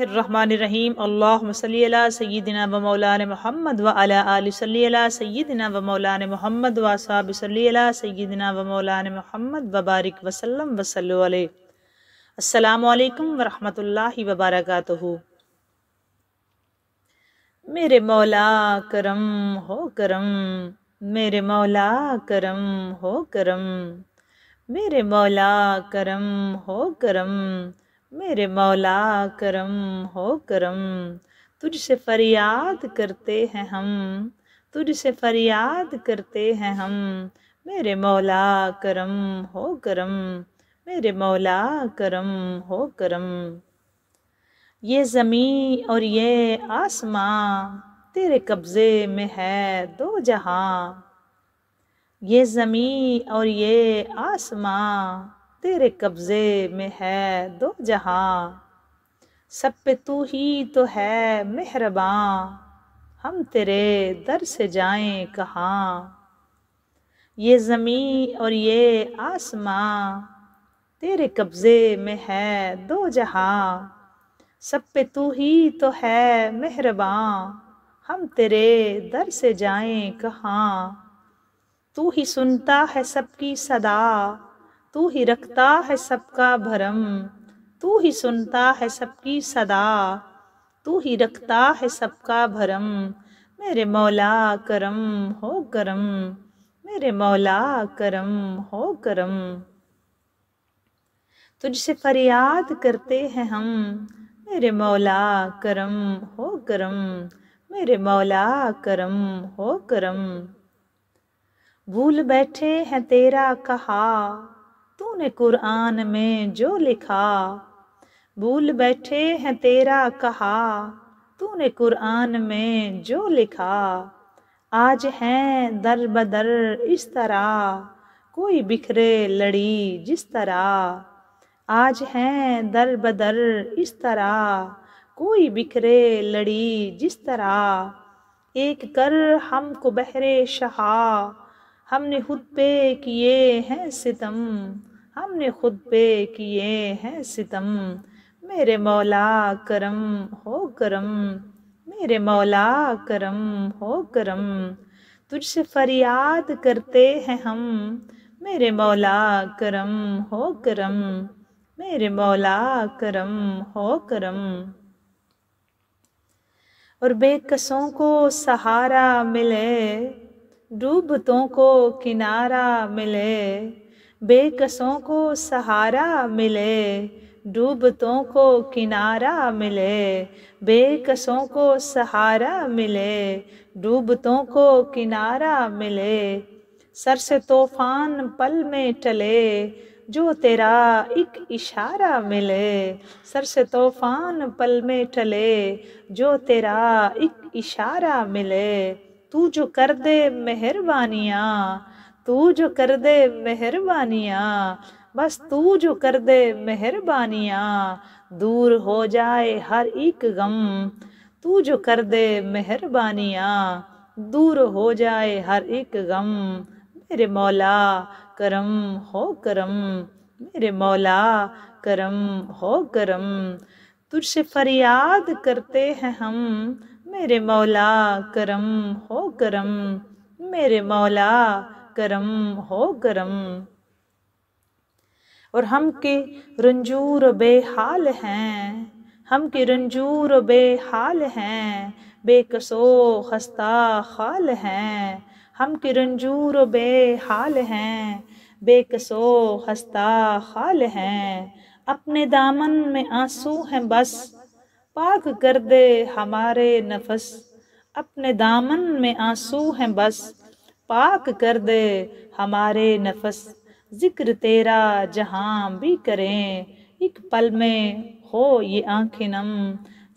रहीम अल्लाम सैदिना व मौलान महमद व अला सैदिना व मौलान महमद व साब सैदिना व मौलान महमद वबारक वसलम वसल असलकम वरहमल वबरक मेरे मौला करम हो करम मेरे मौला करम हो करम मेरे मौला करम हो करम मेरे मौला करम हो करम तुझसे फरियाद करते हैं हम तुझसे फरियाद करते हैं हम मेरे मौला करम हो करम मेरे मौला करम हो करम ये जमीन और ये आसमां तेरे कब्ज़े में है दो जहां ये ज़मीन और ये आसमां तेरे कब्ज़े में है दो जहाँ सब पे तू ही तो है मेहरबान हम तेरे दर से जाएं कहाँ ये ज़मीन और ये आसमां तेरे कब्ज़े में है दो जहाँ सब पे तू ही तो है मेहरबान हम तेरे दर से जाएं कहाँ तू ही सुनता है सबकी सदा तू ही रखता है सबका भरम तू ही सुनता है सबकी सदा तू ही रखता है सबका भरम मेरे मौला करम हो करम मेरे मौला करम हो करम तुझसे फरियाद करते हैं हम मेरे मौला करम हो करम मेरे मौला करम हो करम भूल बैठे हैं तेरा कहा तूने कुरान में जो लिखा भूल बैठे हैं तेरा कहा तूने कुरान में जो लिखा आज हैं दर बदर इस तरह कोई बिखरे लड़ी जिस तरह आज हैं दर बदर इस तरह कोई बिखरे लड़ी जिस तरह एक कर हमको बहरे शहा हमने खुद पे किए हैं सितम हमने खुद पे किए हैं सितम मेरे मौला करम हो करम मेरे मौला करम हो करम तुझसे फरियाद करते हैं हम मेरे मौला करम हो करम मेरे मौला करम हो करम और बेकसों को सहारा मिले डूबतों को किनारा मिले बेकसों को सहारा मिले डूबतों को किनारा मिले बेकसों को सहारा मिले डूबतों को किनारा मिले सर से तूफान पल में टले जो तेरा एक इशारा मिले सर से तूफान पल में टले जो तेरा एक इशारा मिले तू जो कर दे मेहरबानियाँ तू जो कर दे मेहरबानियाँ बस तू जो कर दे मेहरबानियाँ दूर हो जाए हर एक गम तू जो कर दे मेहरबानियाँ दूर हो जाए हर एक गम मेरे मौला करम हो करम मेरे मौला करम हो करम तुझसे फरियाद करते हैं हम मेरे मौला करम हो करम मेरे मौला गरम हो गरम और हम के रंजूर बेहाल हैं हम के रंजूर बेहाल हैं बेकसो खस्ता खाल हैं हम के रंजूर बेहाल हैं बेकसो खस्ता खाल हैं अपने दामन में आंसू हैं बस पाक कर दे हमारे नफस अपने दामन में आंसू हैं बस पाक कर दे हमारे नफस जिक्र तेरा जहां भी करें एक पल में हो ये आंखें नम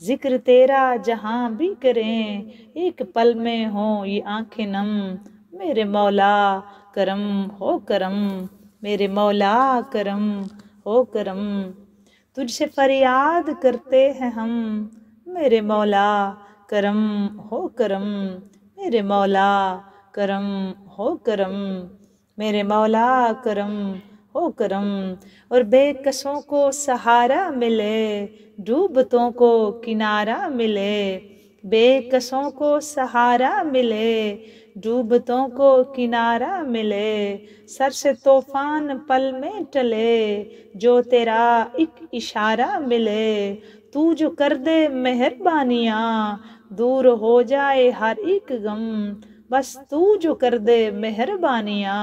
जिक्र तेरा जहां भी करें एक पल में हो ये आंखें नम मेरे मौला करम हो करम मेरे मौला करम हो करम तुझसे फरियाद करते हैं हम मेरे मौला करम हो करम मेरे मौला करम हो करम मेरे मौला करम हो करम और बेकसों को सहारा मिले डूबतों को किनारा मिले बेकसों को सहारा मिले डूबतों को किनारा मिले सर से तूफान पल में टले जो तेरा एक इशारा मिले तू जो कर दे मेहरबानियाँ दूर हो जाए हर एक गम बस तू जो कर दे मेहरबानिया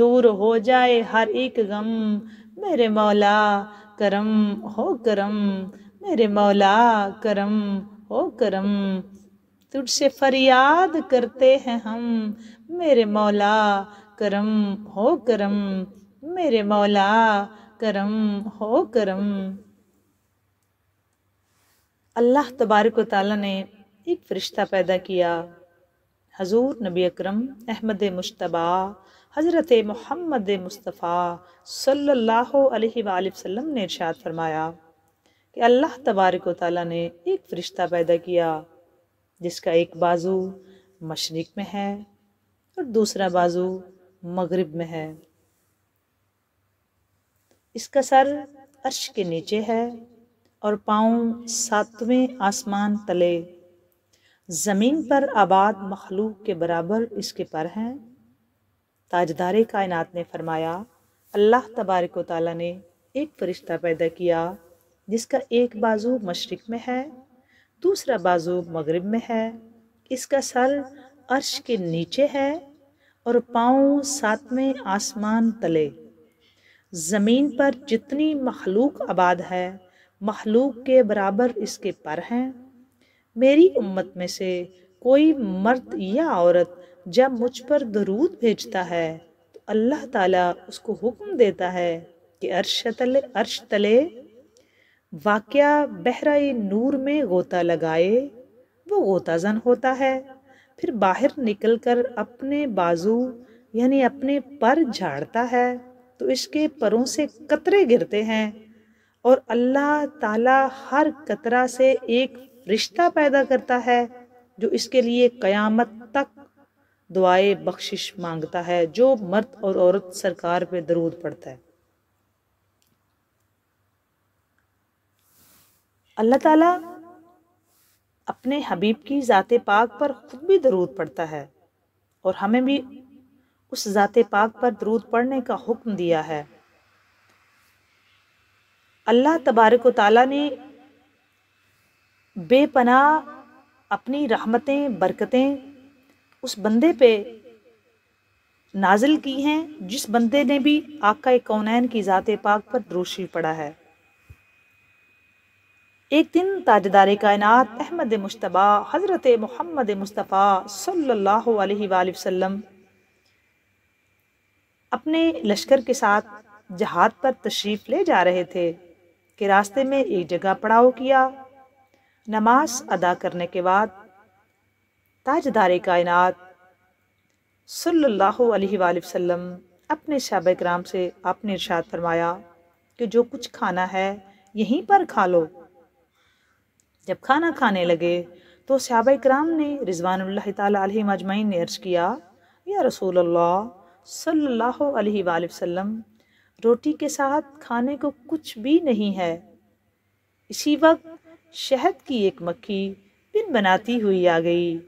दूर हो जाए हर एक गम मेरे मौला करम हो करम मेरे मौला करम हो करम तुझसे फरियाद करते हैं हम मेरे मौला करम हो करम मेरे मौला करम हो करम अल्लाह तबारक ताला ने एक फरिश्ता पैदा किया हजूर नबी अकरम अहमद मुशतबा हज़रत महमद मुस्तफ़ा सल्लाम ने इर्शाद फरमाया कि अल्लाह तबारक ताली ने एक फ़रिश्ता पैदा किया जिसका एक बाजू मशरक़ में है और दूसरा बाजू मग़रब में है इसका सर अर्श के नीचे है और पाँव सातवें आसमान तले ज़मीन पर आबाद मखलूक के बराबर इसके पर हैं ताजदार कायनत ने फरमाया अल्लाह तबारक ताली ने एक फ़रिश्ता पैदा किया जिसका एक बाजू मशरक़ में है दूसरा बाजू मगरब में है इसका सर अर्श के नीचे है और पाँव सातवें आसमान तले ज़मीन पर जितनी मखलूक आबाद है मखलूक के बराबर इसके पर हैं मेरी उम्मत में से कोई मर्द या औरत जब मुझ पर दरूद भेजता है तो अल्लाह ताला उसको हुक्म देता है कि अर्श तले अर्श तले वाक़ बहरा नूर में गोता लगाए वो गोता जन होता है फिर बाहर निकलकर अपने बाजू यानी अपने पर झाड़ता है तो इसके परों से कतरे गिरते हैं और अल्लाह ताला हर कतरा से एक रिश्ता पैदा करता है जो इसके लिए क़यामत तक दुआए बख्शिश मांगता है जो मर्द और औरत सरकार पे दरूद पड़ता है अल्लाह ताला अपने हबीब की ज़ात पाक पर ख़ुद भी दरूद पड़ता है और हमें भी उस ज़ात पाक पर दरूद पढ़ने का हुक्म दिया है अल्लाह तबारक ताली ने बेपना अपनी रहमतें बरकतें उस बंदे पे नाजिल की हैं जिस बंदे ने भी आका कौनैन की ज़ात पाक पर दोषी पड़ा है एक दिन ताजदार कायनात अहमद मुशतबा हज़रत मोहम्मद मुस्तफ़ा सल्लल्लाहु अलैहि वसल्लम अपने लश्कर के साथ जहाद पर तशरीफ़ ले जा रहे थे कि रास्ते में एक जगह पड़ाव किया नमाज अदा करने के बाद ताजदार कायनात सल्लल्लाहु अलैहि वसल्लम अपने शब कराम से आपने इर्शाद फरमाया कि जो कुछ खाना है यहीं पर खा लो जब खाना खाने लगे तो सहाब कराम ने रिजवान तजमैन ने अर्ज़ किया या रसूल अल्लाह वसल्लम रोटी के साथ खाने को कुछ भी नहीं है इसी वक्त शहद की एक मक्खी बिन बनाती हुई आ गई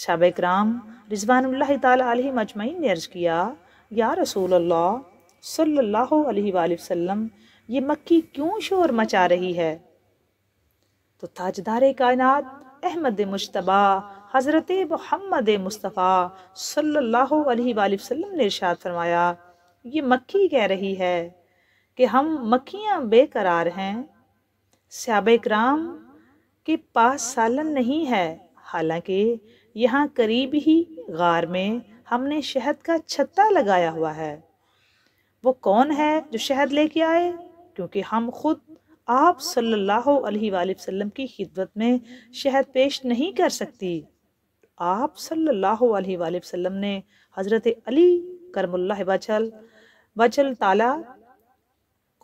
शाब कराम रिजवान तजमैन मजमैन ने अर्ज़ किया या रसूल सल्ला सल्लल्लाहु ये मक्खी क्यों शोर मचा रही है तो ताजदार कायनात अहमद मुशतबा हज़रत मोहम्मद मुस्तफ़ा सल्लल्लाहु अलैहि ने इरशाद फरमाया ये मक्खी कह रही है कि हम मक्खियाँ बेकरार हैं सहाब कराम के पास सालन नहीं है हालांकि यहाँ करीब ही गार में हमने शहद का छत्ता लगाया हुआ है वो कौन है जो शहद लेके आए क्योंकि हम खुद आप सल्लल्लाहु अलैहि वसल्लम की खिदमत में शहद पेश नहीं कर सकती आप सल्लल्लाहु अलैहि वसल्लम ने हज़रत अली करमल्ला बचल बचल ताला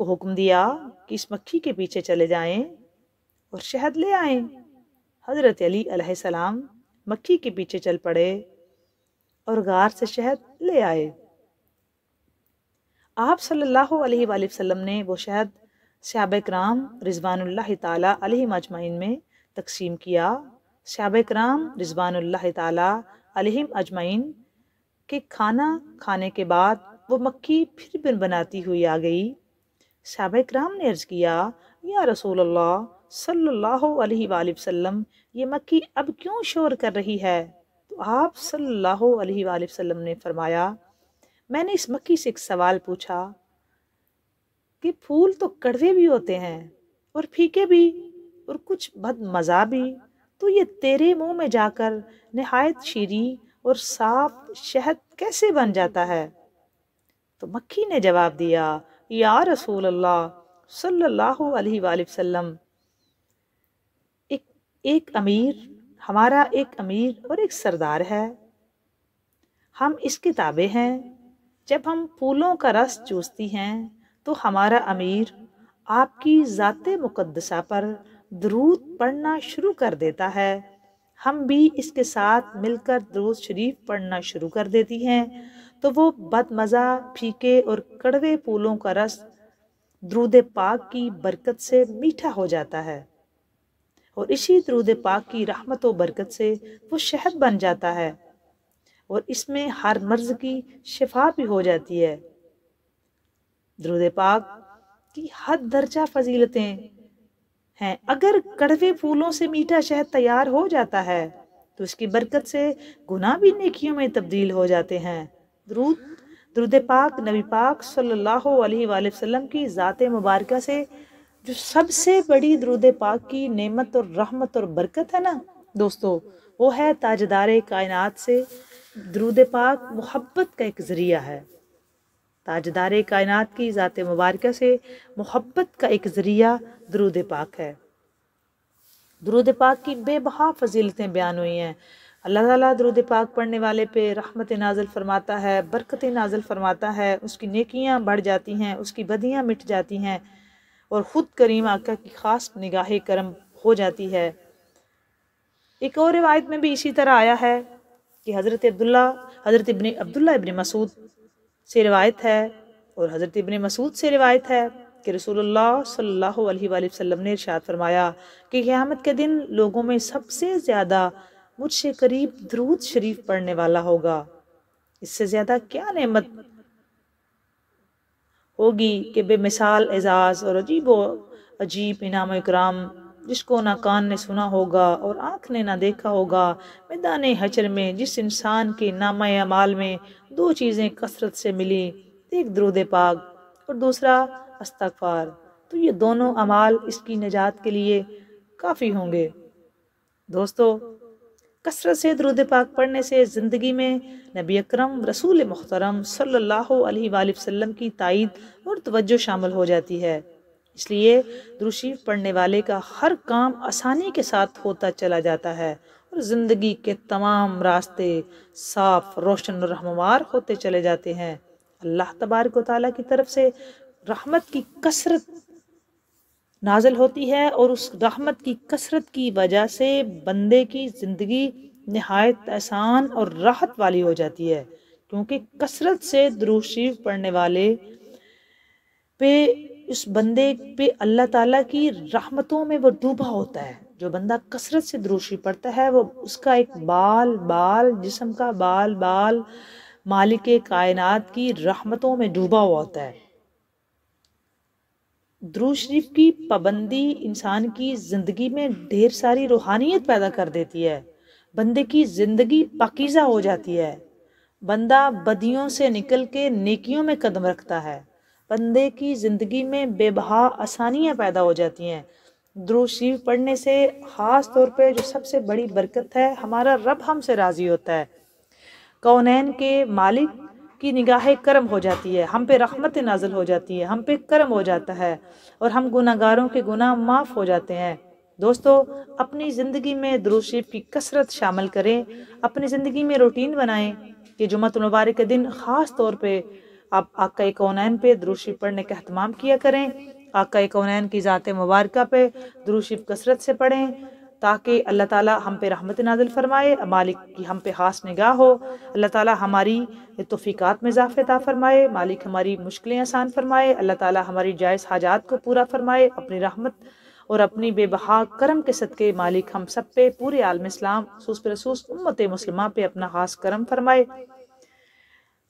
को हुक्म दिया कि इस मक्खी के पीछे चले जाएं और शहद ले आएं। हज़रत अली सलाम मक्खी के पीछे चल पड़े और गार से शहद ले आए आप सल्लल्लाहु अलैहि वसल्लम ने वो शहद श्याब कराम रिजवान तजमाइन अजमाइन में तकसीम किया श्याब कराम रिजवान तलिम अजमाइन के खाना खाने के बाद वो मक्खी फिर बिन बनाती हुई आ गई साहब कराम ने अर्ज़ किया या रसूल सल्ला वसम ये मक्की अब क्यों शोर कर रही है तो आप सल्ला वसम ने फरमाया मैंने इस मक्की से एक सवाल पूछा कि फूल तो कड़वे भी होते हैं और फीके भी और कुछ बद मज़ा भी तो ये तेरे मुंह में जाकर नहायत शीरी और साफ शहद कैसे बन जाता है तो मक्खी ने जवाब दिया या रसूल अल्लाह सल्लल्लाहु अलैहि वसल्लम एक एक अमीर हमारा एक अमीर और एक सरदार है हम इसके ताबे हैं जब हम फूलों का रस चूसती हैं तो हमारा अमीर आपकी ज़ात मुकदसा पर दरूद पढ़ना शुरू कर देता है हम भी इसके साथ मिलकर दरूद शरीफ पढ़ना शुरू कर देती हैं तो वो बदमज़ा फीके और कड़वे फूलों का रस द्रूद पाक की बरकत से मीठा हो जाता है और इसी द्रूद पाक की रहमत और बरकत से वो शहद बन जाता है और इसमें हर मर्ज की शिफा भी हो जाती है द्रूद पाक की हद दर्जा फजीलतें हैं अगर कड़वे फूलों से मीठा शहद तैयार हो जाता है तो इसकी बरकत से गुना भी नेकियों में तब्दील हो जाते हैं दरूद द्रुद पाक नबी पाक सल्लल्लाहु अलैहि वसल्लम की ज़ात मुबारक से जो सबसे बड़ी द्रुद पाक की नेमत और रहमत और बरकत है ना दोस्तों वो है ताजदार कायनात से द्रुद पाक मोहब्बत का एक ज़रिया है ताजदार कायनात की ज़ात मुबारक से मोहब्बत का एक ज़रिया द्रुद पाक है द्रुद पाक की बेबहा फजीलतें बयान हुई हैं अल्लाह ताला दरुद पाक पढ़ने वाले पे रहमत नाजल फरमाता है बरकत नाजल फरमाता है उसकी नेकियां बढ़ जाती हैं उसकी बदियां मिट जाती हैं और ख़ुद करीम आका की ख़ास निगाह करम हो जाती है एक और रिवायत में भी इसी तरह आया है कि हज़रत अब्दुल्ला हज़रत इबन अब्दुल्ला इबन मसूद से रिवायत है और हज़रत इबन मसूद से रिवायत है कि रसूलुल्लाह सल्लल्लाहु अलैहि वसल्लम ने इरशाद फरमाया कि क़यामत के दिन लोगों में सबसे ज़्यादा मुझसे करीब द्रूद शरीफ पढ़ने वाला होगा इससे ज़्यादा क्या नेमत होगी कि बेमिसाल एजाज़ और अजीब अजीब इनाम इकराम जिसको ना कान ने सुना होगा और आँख ने ना देखा होगा मैदान हचर में जिस इंसान के नामा अमाल में दो चीज़ें कसरत से मिली एक द्रूद पाग और दूसरा अस्तफार तो ये दोनों अमाल इसकी निजात के लिए काफ़ी होंगे दोस्तों कसरत से दरुद पाक पढ़ने से ज़िंदगी में नबी अक्रम रसूल मुख्तरम सल्लल्लाहु अलैहि की तायद और तवज्जो शामिल हो जाती है इसलिए दुरुशीफ पढ़ने वाले का हर काम आसानी के साथ होता चला जाता है और ज़िंदगी के तमाम रास्ते साफ रोशन और रहनुमार होते चले जाते हैं अल्लाह तबारक वाली की तरफ से रहमत की कसरत नाजल होती है और उस रहमत की कसरत की वजह से बंदे की ज़िंदगी नहायत आसान और राहत वाली हो जाती है क्योंकि कसरत से दरूशीफ पढ़ने वाले पे उस बंदे पे अल्लाह ताला की रहमतों में वो डूबा होता है जो बंदा कसरत से दरूशी पढ़ता है वो उसका एक बाल बाल जिसम का बाल बाल मालिक कायनात की रहमतों में डूबा हुआ होता है द्रू शरीफ की पाबंदी इंसान की ज़िंदगी में ढेर सारी रूहानियत पैदा कर देती है बंदे की ज़िंदगी पकीज़ा हो जाती है बंदा बदियों से निकल के नेकियों में कदम रखता है बंदे की ज़िंदगी में बेबहा आसानियाँ पैदा हो जाती हैं द्रू शरीफ पढ़ने से ख़ास तौर पे जो सबसे बड़ी बरकत है हमारा रब हमसे राज़ी होता है कौनैन के मालिक की निगाह करम हो जाती है हम पे रहमत नाजल हो जाती है हम पे करम हो जाता है और हम गुनागारों के गुनाह माफ़ हो जाते हैं दोस्तों अपनी ज़िंदगी में दरुशरीफ की कसरत शामिल करें अपनी ज़िंदगी में रूटीन बनाएं कि जुम्मत मुबारक के दिन ख़ास तौर पे आप आका कौनैन पे दरुशरीफ पढ़ने का अहतमाम किया करें आका कौनैन की ज़ात मुबारक पे दरुशरीफ कसरत से पढ़ें ताकि अल्लाह ताला हम पे रहमत नाजिल फरमाए मालिक की हम पे खास निगाह हो अल्लाह ताला हमारी तोफ़ीक़ात में इजाफ़ता फ़रमाए मालिक हमारी मुश्किलें आसान फ़रमाए अल्लाह ताला हमारी जायज़ हाजात को पूरा फ़रमाए अपनी रहमत और अपनी बेबहा करम के सदक़े मालिक हम सब पे पूरे आलम इस्लाम सूस रसूस उम्मत मुसलमा पे अपना खास करम फरमाए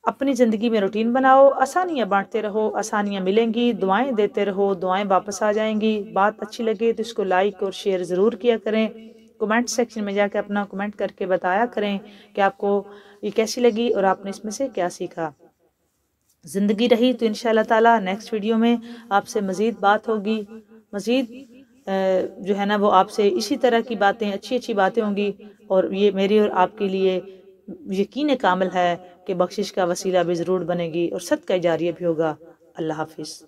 अपनी ज़िंदगी में रूटीन बनाओ आसानियाँ बांटते रहो आसानियाँ मिलेंगी दुआएं देते रहो दुआएं वापस आ जाएंगी बात अच्छी लगे तो इसको लाइक और शेयर ज़रूर किया करें कमेंट सेक्शन में जाकर अपना कमेंट करके बताया करें कि आपको ये कैसी लगी और आपने इसमें से क्या सीखा ज़िंदगी रही तो इन ताला नेक्स्ट वीडियो में आपसे मज़ीद बात होगी मज़ीद जो है ना वो आपसे इसी तरह की बातें अच्छी अच्छी बातें होंगी और ये मेरी और आपके लिए यकीन कामिल है कि बख्शिश का वसीला भी ज़रूर बनेगी और सद का जारी भी होगा अल्लाह हाफिज़